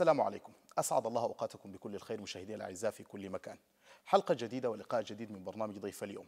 السلام عليكم أسعد الله أوقاتكم بكل الخير مشاهدي الأعزاء في كل مكان حلقة جديدة ولقاء جديد من برنامج ضيف اليوم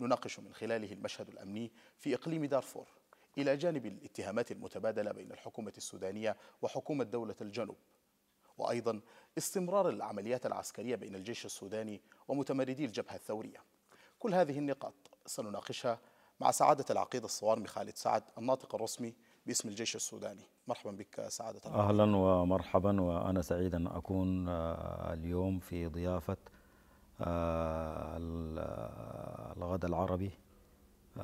نناقش من خلاله المشهد الأمني في إقليم دارفور إلى جانب الاتهامات المتبادلة بين الحكومة السودانية وحكومة دولة الجنوب وأيضا استمرار العمليات العسكرية بين الجيش السوداني ومتمردي الجبهة الثورية كل هذه النقاط سنناقشها مع سعادة العقيد الصوارمي خالد سعد الناطق الرسمي باسم الجيش السوداني مرحبا بك سعادة أهلا ومرحبا وأنا سعيد أن أكون آه، اليوم في ضيافة آه، آه، الغد العربي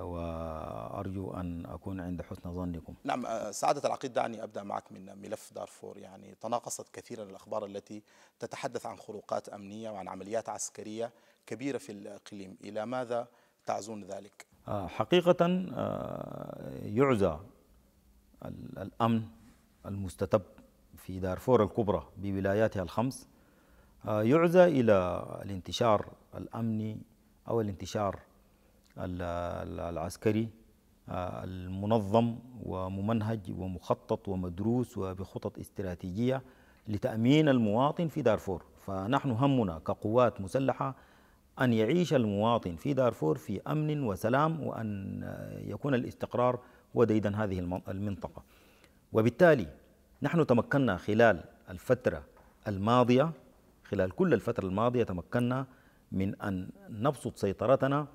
وأرجو أن أكون عند حسن ظنكم نعم سعادة العقيد دعني أبدأ معك من ملف دارفور يعني تناقصت كثيرا الأخبار التي تتحدث عن خروقات أمنية وعن عمليات عسكرية كبيرة في الإقليم إلى ماذا تعزون ذلك؟ حقيقة يعزى الأمن المستتب في دارفور الكبرى بولاياتها الخمس آه، يعزى إلى الانتشار الأمني أو الانتشار العسكري آه، المنظم وممنهج ومخطط ومدروس وبخطط استراتيجية لتأمين المواطن في دارفور فنحن همنا كقوات مسلحة أن يعيش المواطن في دارفور في أمن وسلام وأن يكون الاستقرار وديدا هذه المنطقة وبالتالي نحن تمكنا خلال الفترة الماضية خلال كل الفترة الماضية تمكنا من أن نبسط سيطرتنا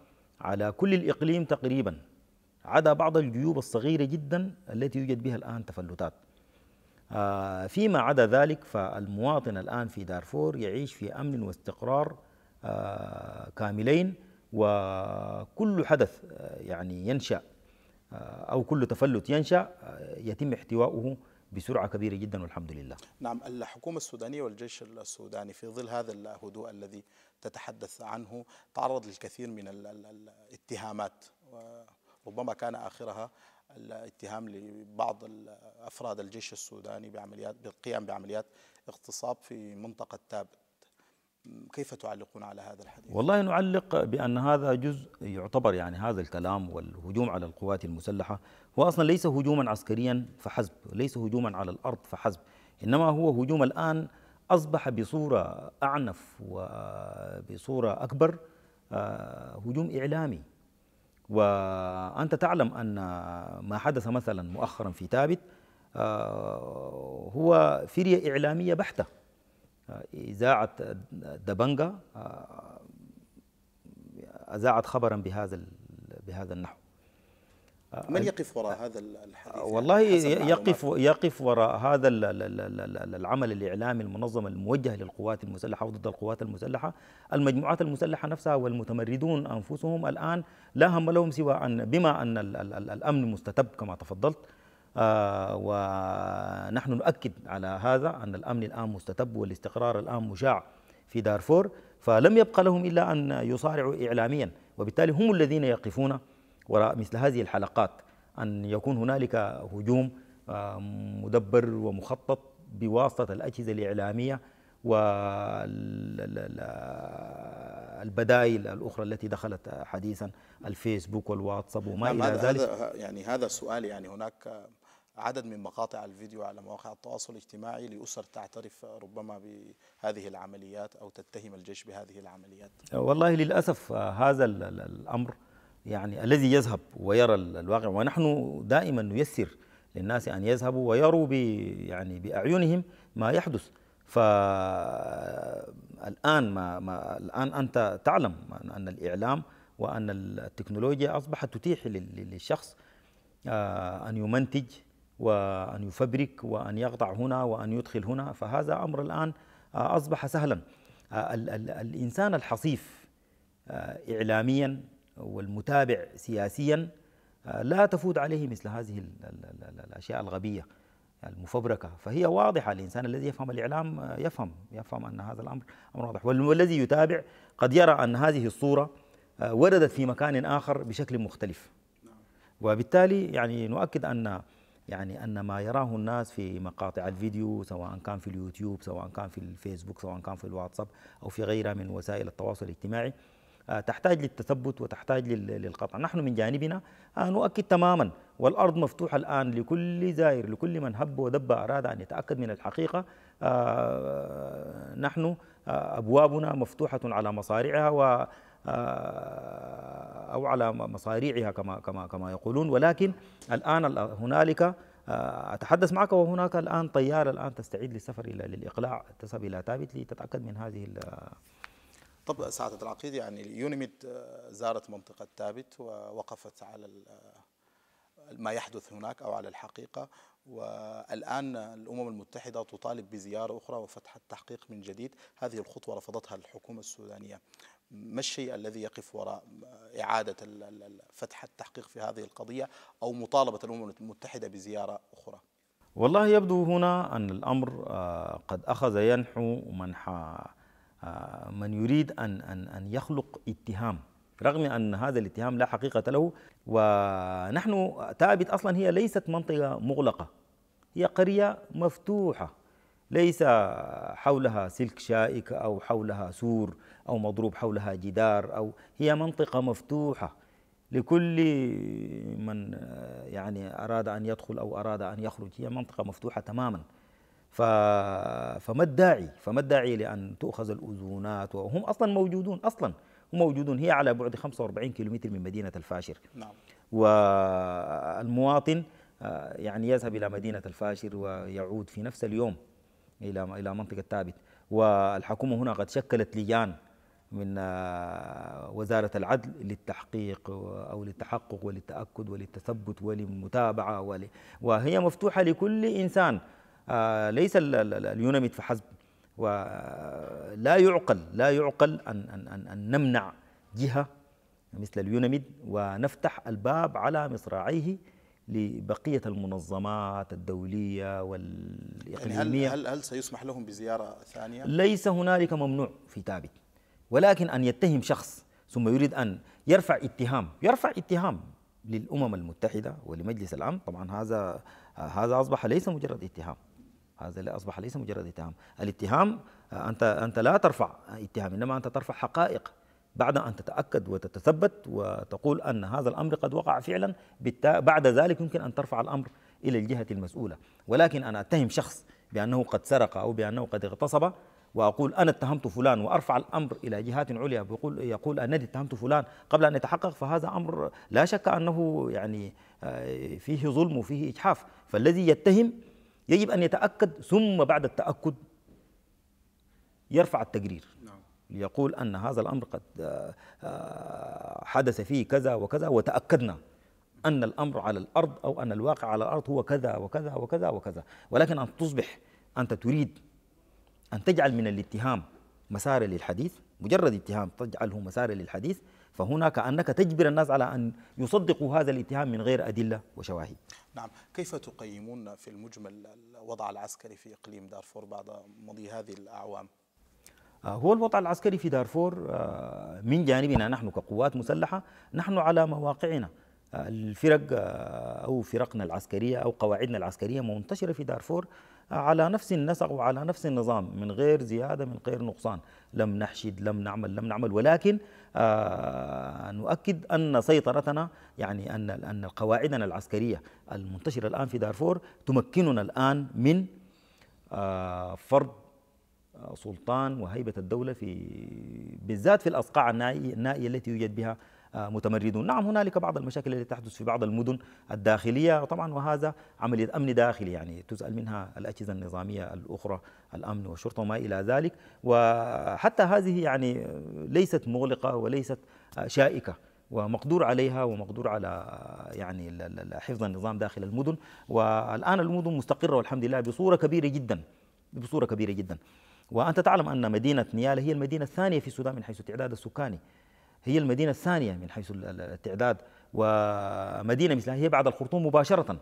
على كل الإقليم تقريبا عدا بعض الجيوب الصغيرة جدا التي يوجد بها الآن تفلتات آه، فيما عدا ذلك فالمواطن الآن في دارفور يعيش في أمن واستقرار آه، كاملين وكل حدث آه، يعني ينشأ أو كل تفلت ينشأ آه، يتم احتواؤه بسرعة كبيرة جدا والحمد لله نعم الحكومة السودانية والجيش السوداني في ظل هذا الهدوء الذي تتحدث عنه تعرض للكثير من الاتهامات ربما كان آخرها الاتهام لبعض أفراد الجيش السوداني بعمليات بالقيام بعمليات اغتصاب في منطقة تاب كيف تعلقون على هذا الحديث؟ والله نعلق بأن هذا جزء يعتبر يعني هذا الكلام والهجوم على القوات المسلحة هو أصلا ليس هجوما عسكريا فحسب ليس هجوما على الأرض فحسب إنما هو هجوم الآن أصبح بصورة أعنف وبصورة أكبر آه، هجوم إعلامي وأنت تعلم أن ما حدث مثلا مؤخرا في تابت آه، هو فرية إعلامية بحتة إذاعة دبنجا آه، أذاعت خبرا بهذا بهذا النحو آه، من يقف وراء هذا الحديث؟ آه، والله يعني يقف يقف وراء هذا العمل الاعلامي المنظم الموجه للقوات المسلحه وضد القوات المسلحه، المجموعات المسلحه نفسها والمتمردون انفسهم الان لا هم لهم سوى ان بما ان الامن مستتب كما تفضلت، آه، ونحن نؤكد على هذا أن الأمن الآن مستتب والاستقرار الآن مشاع في دارفور فلم يبقى لهم إلا أن يصارعوا إعلاميا وبالتالي هم الذين يقفون وراء مثل هذه الحلقات أن يكون هنالك هجوم آه، مدبر ومخطط بواسطة الأجهزة الإعلامية والبدائل الأخرى التي دخلت حديثا الفيسبوك والواتساب وما نعم، إلى ذلك يعني هذا السؤال يعني هناك عدد من مقاطع الفيديو على مواقع التواصل الاجتماعي لأسر تعترف ربما بهذه العمليات أو تتهم الجيش بهذه العمليات والله للأسف آه، هذا الأمر يعني الذي يذهب ويرى الواقع ونحن دائما نيسر للناس أن يذهبوا ويروا يعني بأعينهم ما يحدث فالآن آه، ما, ما الآن أنت تعلم أن الإعلام وأن التكنولوجيا أصبحت تتيح للشخص آه، أن يمنتج وأن يفبرك وأن يقطع هنا وأن يدخل هنا فهذا أمر الآن آه، أصبح سهلا آه، ال ال الإنسان الحصيف آه، إعلاميا والمتابع سياسيا لا تفوت عليه مثل هذه ال الأشياء الغبية المفبركة فهي واضحة الإنسان الذي يفهم الإعلام يفهم يفهم أن هذا الأمر أمر واضح والذي يتابع قد يرى أن هذه الصورة وردت في مكان آخر بشكل مختلف نعم. وبالتالي يعني نؤكد أن يعني أن ما يراه الناس في مقاطع الفيديو سواء كان في اليوتيوب سواء كان في الفيسبوك سواء كان في الواتساب أو في غيرها من وسائل التواصل الاجتماعي آه، تحتاج للتثبت وتحتاج للقطع نحن من جانبنا آه، نؤكد تماما والأرض مفتوحة الآن لكل زائر لكل من هب ودب أراد أن يتأكد من الحقيقة آه، نحن أبوابنا مفتوحة على مصارعها آه، او على مصاريعها كما كما كما يقولون ولكن الان هنالك آه، اتحدث معك وهناك الان طياره الان تستعيد للسفر الى للاقلاع تذهب الى ثابت لتتاكد من هذه طب سعادة العقيد يعني يونيميد آه، زارت منطقة ثابت ووقفت على ما يحدث هناك أو على الحقيقة والآن الأمم المتحدة تطالب بزيارة أخرى وفتح التحقيق من جديد هذه الخطوة رفضتها الحكومة السودانية ما الشيء الذي يقف وراء إعادة فتح التحقيق في هذه القضية أو مطالبة الأمم المتحدة بزيارة أخرى والله يبدو هنا أن الأمر آه، قد أخذ ينحو منحى آه، من يريد أن, أن, أن يخلق اتهام رغم أن هذا الاتهام لا حقيقة له ونحن تابت أصلا هي ليست منطقة مغلقة هي قرية مفتوحة ليس حولها سلك شائك أو حولها سور أو مضروب حولها جدار أو هي منطقة مفتوحة لكل من يعني أراد أن يدخل أو أراد أن يخرج هي منطقة مفتوحة تماما فما الداعي فما الداعي لأن تؤخذ الأذونات وهم أصلا موجودون أصلا وموجود هي على بعد 45 كيلومتر من مدينة الفاشر نعم. والمواطن آه، يعني يذهب إلى مدينة الفاشر ويعود في نفس اليوم إلى إلى منطقة ثابت والحكومة هنا قد شكلت لجان من آه، وزارة العدل للتحقيق أو للتحقق وللتأكد وللتثبت وللمتابعة وهي مفتوحة لكل إنسان آه، ليس اليونميت فحسب ولا يعقل لا يعقل أن, أن, أن, أن نمنع جهة مثل اليونميد ونفتح الباب على مصراعيه لبقية المنظمات الدولية والإقليمية يعني هل, هل, هل سيسمح لهم بزيارة ثانية؟ ليس هنالك ممنوع في ثابت ولكن أن يتهم شخص ثم يريد أن يرفع اتهام يرفع اتهام للأمم المتحدة ولمجلس الأمن طبعا هذا هذا أصبح ليس مجرد اتهام هذا أصبح ليس مجرد اتهام الاتهام آه، أنت, أنت لا ترفع اتهام إنما أنت ترفع حقائق بعد أن تتأكد وتتثبت وتقول أن هذا الأمر قد وقع فعلا بعد ذلك يمكن أن ترفع الأمر إلى الجهة المسؤولة ولكن أنا أتهم شخص بأنه قد سرق أو بأنه قد اغتصب وأقول أنا اتهمت فلان وأرفع الأمر إلى جهات عليا بيقول يقول أنني اتهمت فلان قبل أن يتحقق فهذا أمر لا شك أنه يعني آه، فيه ظلم وفيه إجحاف فالذي يتهم يجب أن يتأكد ثم بعد التأكد يرفع التقرير نعم. ليقول أن هذا الأمر قد آه، آه، حدث فيه كذا وكذا وتأكدنا أن الأمر على الأرض أو أن الواقع على الأرض هو كذا وكذا وكذا وكذا ولكن أن تصبح أنت تريد أن تجعل من الاتهام مسار للحديث مجرد اتهام تجعله مسار للحديث فهنا كأنك تجبر الناس على أن يصدقوا هذا الاتهام من غير أدلة وشواهد نعم كيف تقيمون في المجمل الوضع العسكري في إقليم دارفور بعد مضي هذه الأعوام؟ آه، هو الوضع العسكري في دارفور آه، من جانبنا نحن كقوات مسلحة نحن على مواقعنا آه، الفرق أو فرقنا العسكرية أو قواعدنا العسكرية منتشرة في دارفور على نفس النسق وعلى نفس النظام من غير زيادة من غير نقصان لم نحشد لم نعمل لم نعمل ولكن آه نؤكد أن سيطرتنا يعني أن أن قواعدنا العسكرية المنتشرة الآن في دارفور تمكننا الآن من آه فرض آه، سلطان وهيبة الدولة في بالذات في الأصقاع النائية التي يوجد بها متمردون نعم هنالك بعض المشاكل التي تحدث في بعض المدن الداخلية طبعا وهذا عملية أمن داخلي يعني تسأل منها الأجهزة النظامية الأخرى الأمن والشرطة وما إلى ذلك وحتى هذه يعني ليست مغلقة وليست شائكة ومقدور عليها ومقدور على يعني حفظ النظام داخل المدن والآن المدن مستقرة والحمد لله بصورة كبيرة جدا بصورة كبيرة جدا وأنت تعلم أن مدينة نيالة هي المدينة الثانية في السودان من حيث التعداد السكاني هي المدينة الثانية من حيث التعداد ومدينة مثلها هي بعد الخرطوم مباشرة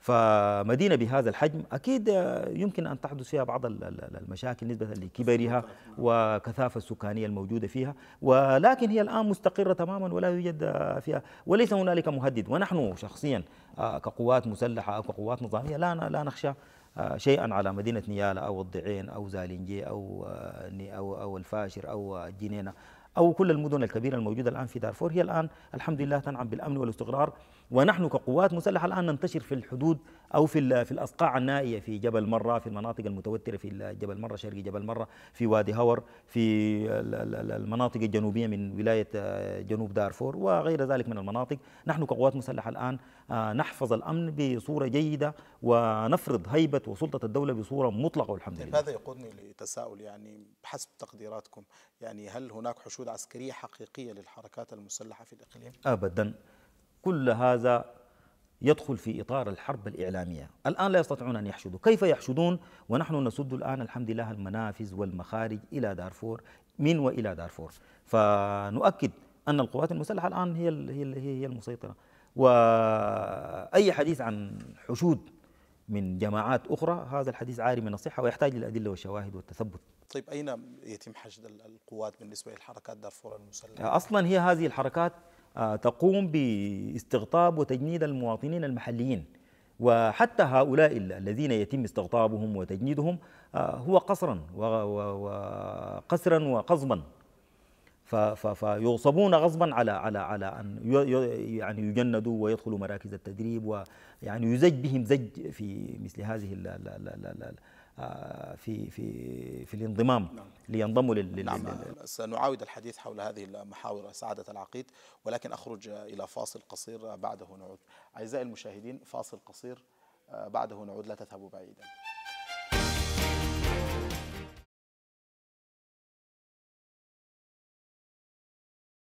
فمدينة بهذا الحجم أكيد يمكن أن تحدث فيها بعض المشاكل نسبة لكبرها وكثافة السكانية الموجودة فيها ولكن هي الآن مستقرة تماما ولا يوجد فيها وليس هنالك مهدد ونحن شخصيا كقوات مسلحة أو كقوات نظامية لا لا نخشى شيئا على مدينة نيالا أو الضعين أو زالنجي أو أو الفاشر أو الجنينة أو كل المدن الكبيرة الموجودة الآن في دارفور هي الآن الحمد لله تنعم بالأمن والاستقرار ونحن كقوات مسلحة الآن ننتشر في الحدود او في في الاصقاع النائيه في جبل مره في المناطق المتوتره في جبل مره شرقي جبل مره في وادي هور في المناطق الجنوبيه من ولايه آه، جنوب دارفور وغير ذلك من المناطق نحن كقوات مسلحه الان آه، نحفظ الامن بصوره جيده ونفرض هيبه وسلطه الدوله بصوره مطلقه والحمد لله هذا يقودني لتساؤل يعني بحسب تقديراتكم يعني هل هناك حشود عسكريه حقيقيه للحركات المسلحه في الاقليم ابدا كل هذا يدخل في إطار الحرب الإعلامية الآن لا يستطيعون أن يحشدوا كيف يحشدون ونحن نسد الآن الحمد لله المنافذ والمخارج إلى دارفور من وإلى دارفور فنؤكد أن القوات المسلحة الآن هي هي المسيطرة وأي حديث عن حشود من جماعات أخرى هذا الحديث عاري من الصحة ويحتاج للأدلة والشواهد والتثبت طيب أين يتم حشد القوات بالنسبة للحركات دارفور المسلحة؟ أصلا هي هذه الحركات آه، تقوم باستقطاب وتجنيد المواطنين المحليين وحتى هؤلاء الذين يتم استقطابهم وتجنيدهم آه، هو قصرا وقصرا وقصبا فيغصبون غصبا على على على ان يعني يجندوا ويدخلوا مراكز التدريب ويعني يزج بهم زج في مثل هذه لا لا لا لا آه، لا في في في الانضمام نعم. لينضموا لل نعم سنعاود الحديث حول هذه المحاور سعادة العقيد ولكن أخرج إلى فاصل قصير بعده نعود أعزائي المشاهدين فاصل قصير آه، بعده نعود لا تذهبوا بعيدا